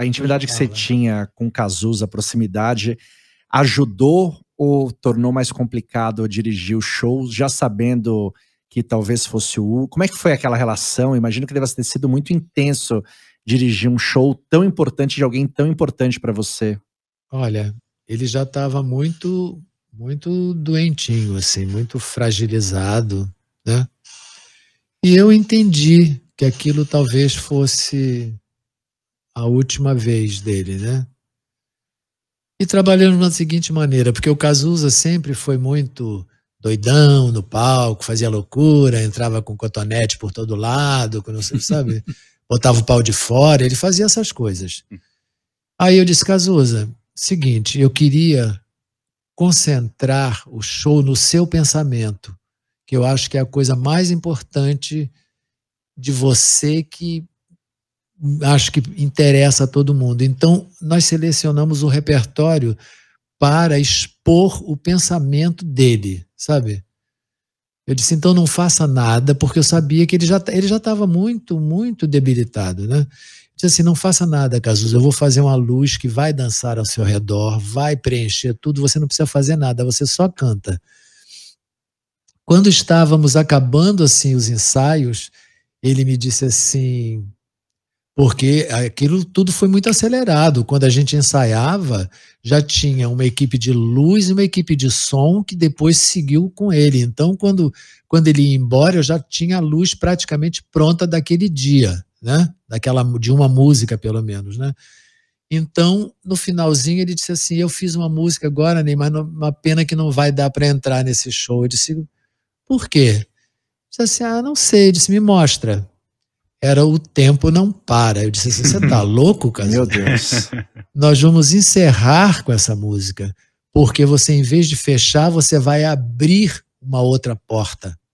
A intimidade que você né? tinha com Cazuza, a proximidade, ajudou ou tornou mais complicado dirigir o show, já sabendo que talvez fosse o. Como é que foi aquela relação? Imagino que deva ter sido muito intenso dirigir um show tão importante de alguém tão importante para você. Olha, ele já estava muito, muito doentinho, assim, muito fragilizado, né? E eu entendi que aquilo talvez fosse a última vez dele, né? E trabalhamos da seguinte maneira, porque o Cazuza sempre foi muito doidão no palco, fazia loucura, entrava com cotonete por todo lado, não sei, sabe? Botava o pau de fora, ele fazia essas coisas. Aí eu disse, Cazuza, seguinte, eu queria concentrar o show no seu pensamento, que eu acho que é a coisa mais importante de você que acho que interessa a todo mundo. Então, nós selecionamos o repertório para expor o pensamento dele, sabe? Eu disse, então não faça nada, porque eu sabia que ele já ele já estava muito, muito debilitado, né? Eu disse assim, não faça nada, Cazuza, eu vou fazer uma luz que vai dançar ao seu redor, vai preencher tudo, você não precisa fazer nada, você só canta. Quando estávamos acabando assim os ensaios, ele me disse assim, porque aquilo tudo foi muito acelerado. Quando a gente ensaiava, já tinha uma equipe de luz e uma equipe de som que depois seguiu com ele. Então, quando, quando ele ia embora, eu já tinha a luz praticamente pronta daquele dia, né? Daquela de uma música pelo menos, né? Então, no finalzinho ele disse assim: "Eu fiz uma música agora, Neymar mas uma pena que não vai dar para entrar nesse show". Eu disse: "Por quê?" Ele disse assim: "Ah, não sei". Ele disse: "Me mostra" era o tempo não para. Eu disse assim, você tá louco, cara? Meu Deus. Nós vamos encerrar com essa música, porque você em vez de fechar, você vai abrir uma outra porta.